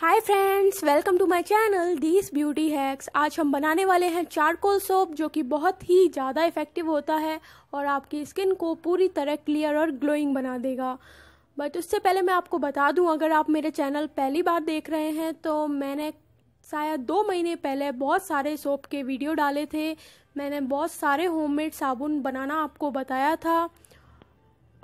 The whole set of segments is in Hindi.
hi friends welcome to my channel this beauty hacks आज हम बनाने वाले हैं चारकोल सोप जो कि बहुत ही ज़्यादा इफ़ेक्टिव होता है और आपकी स्किन को पूरी तरह क्लियर और ग्लोइंग बना देगा बट उससे पहले मैं आपको बता दूं अगर आप मेरे चैनल पहली बार देख रहे हैं तो मैंने शायद दो महीने पहले बहुत सारे सोप के वीडियो डाले थे मैंने बहुत सारे होममेड साबुन बनाना आपको बताया था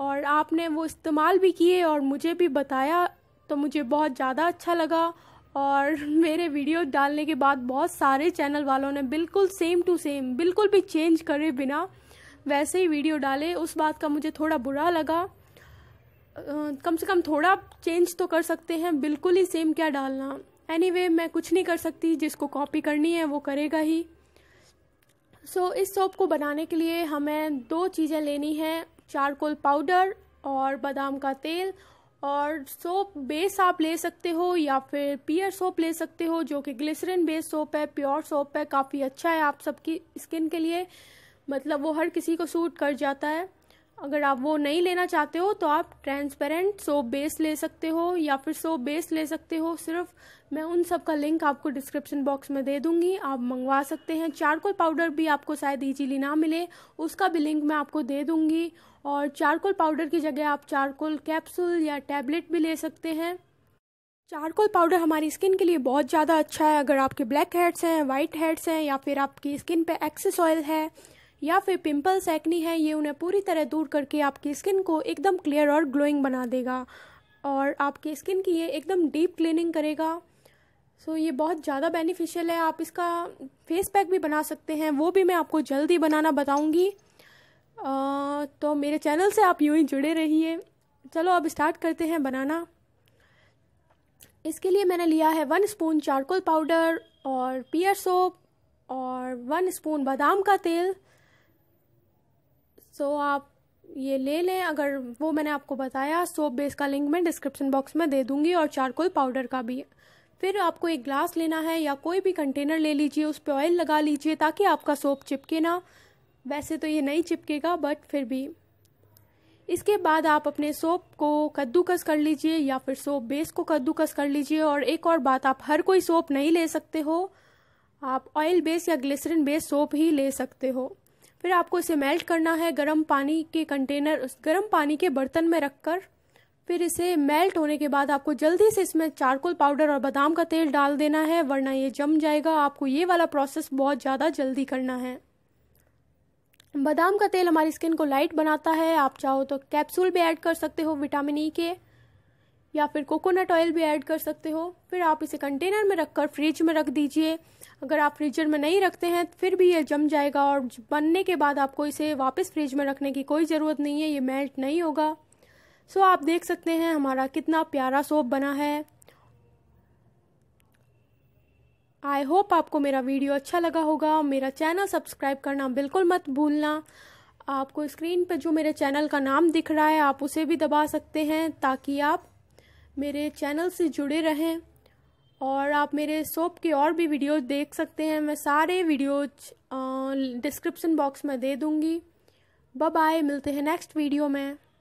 और आपने वो इस्तेमाल भी किए और मुझे भी बताया तो मुझे बहुत ज़्यादा अच्छा लगा और मेरे वीडियो डालने के बाद बहुत सारे चैनल वालों ने बिल्कुल सेम टू सेम बिल्कुल भी चेंज करे बिना वैसे ही वीडियो डाले उस बात का मुझे थोड़ा बुरा लगा कम से कम थोड़ा चेंज तो कर सकते हैं बिल्कुल ही सेम क्या डालना एनी anyway, मैं कुछ नहीं कर सकती जिसको कॉपी करनी है वो करेगा ही सो so, इस सोप को बनाने के लिए हमें दो चीज़ें लेनी है चारकोल पाउडर और बादाम का तेल और सोप बेस आप ले सकते हो या फिर पियर सोप ले सकते हो जो कि ग्लिसरिन बेस सोप है प्योर सोप है काफ़ी अच्छा है आप सबकी स्किन के लिए मतलब वो हर किसी को सूट कर जाता है अगर आप वो नहीं लेना चाहते हो तो आप ट्रांसपेरेंट सोप बेस ले सकते हो या फिर सोप बेस ले सकते हो सिर्फ मैं उन सब का लिंक आपको डिस्क्रिप्शन बॉक्स में दे दूंगी आप मंगवा सकते हैं चारकोल पाउडर भी आपको शायद ईजीली ना मिले उसका भी लिंक मैं आपको दे दूंगी और चारकोल पाउडर की जगह आप चारकोल कैप्सूल या टैबलेट भी ले सकते हैं चारकोल पाउडर हमारी स्किन के लिए बहुत ज़्यादा अच्छा है अगर आपके ब्लैक हेड्स हैं वाइट हेड्स हैं या फिर आपकी स्किन पे एक्सेस ऑयल है या फिर पिंपल्स एक्नी है ये उन्हें पूरी तरह दूर करके आपकी स्किन को एकदम क्लियर और ग्लोइंग बना देगा और आपकी स्किन की ये एकदम डीप क्लीनिंग करेगा सो so, ये बहुत ज़्यादा बेनिफिशियल है आप इसका फेस पैक भी बना सकते हैं वो भी मैं आपको जल्दी बनाना बताऊँगी तो मेरे चैनल से आप यूँ ही जुड़े रहिए चलो अब स्टार्ट करते हैं बनाना इसके लिए मैंने लिया है वन स्पून चारकोल पाउडर और पियर सोप और वन स्पून बादाम का तेल सो so, आप ये ले लें अगर वो मैंने आपको बताया सोप बेस का लिंक मैं डिस्क्रिप्शन बॉक्स में दे दूंगी और चारकोल पाउडर का भी फिर आपको एक ग्लास लेना है या कोई भी कंटेनर ले लीजिए उस पर ऑयल लगा लीजिए ताकि आपका सोप चिपके ना वैसे तो ये नहीं चिपकेगा बट फिर भी इसके बाद आप अपने सोप को कद्दूकस कर लीजिए या फिर सोप बेस को कद्दूकस कर लीजिए और एक और बात आप हर कोई सोप नहीं ले सकते हो आप ऑयल बेस या ग्लिसरिन बेस सोप ही ले सकते हो फिर आपको इसे मेल्ट करना है गर्म पानी के कंटेनर उस गर्म पानी के बर्तन में रखकर फिर इसे मेल्ट होने के बाद आपको जल्दी से इसमें चारकोल पाउडर और बादाम का तेल डाल देना है वरना ये जम जाएगा आपको ये वाला प्रोसेस बहुत ज़्यादा जल्दी करना है बादाम का तेल हमारी स्किन को लाइट बनाता है आप चाहो तो कैप्सूल भी ऐड कर सकते हो विटामिन ई e के या फिर कोकोनट ऑयल भी ऐड कर सकते हो फिर आप इसे कंटेनर में रखकर फ्रिज में रख दीजिए अगर आप फ्रीजर में नहीं रखते हैं तो फिर भी ये जम जाएगा और बनने के बाद आपको इसे वापस फ्रिज में रखने की कोई ज़रूरत नहीं है ये मेल्ट नहीं होगा सो आप देख सकते हैं हमारा कितना प्यारा सोप बना है आई होप आपको मेरा वीडियो अच्छा लगा होगा मेरा चैनल सब्सक्राइब करना बिल्कुल मत भूलना आपको स्क्रीन पर जो मेरे चैनल का नाम दिख रहा है आप उसे भी दबा सकते हैं ताकि आप मेरे चैनल से जुड़े रहें और आप मेरे सोप के और भी वीडियो देख सकते हैं मैं सारे वीडियो डिस्क्रिप्शन बॉक्स में दे दूँगी बाय मिलते हैं नेक्स्ट वीडियो में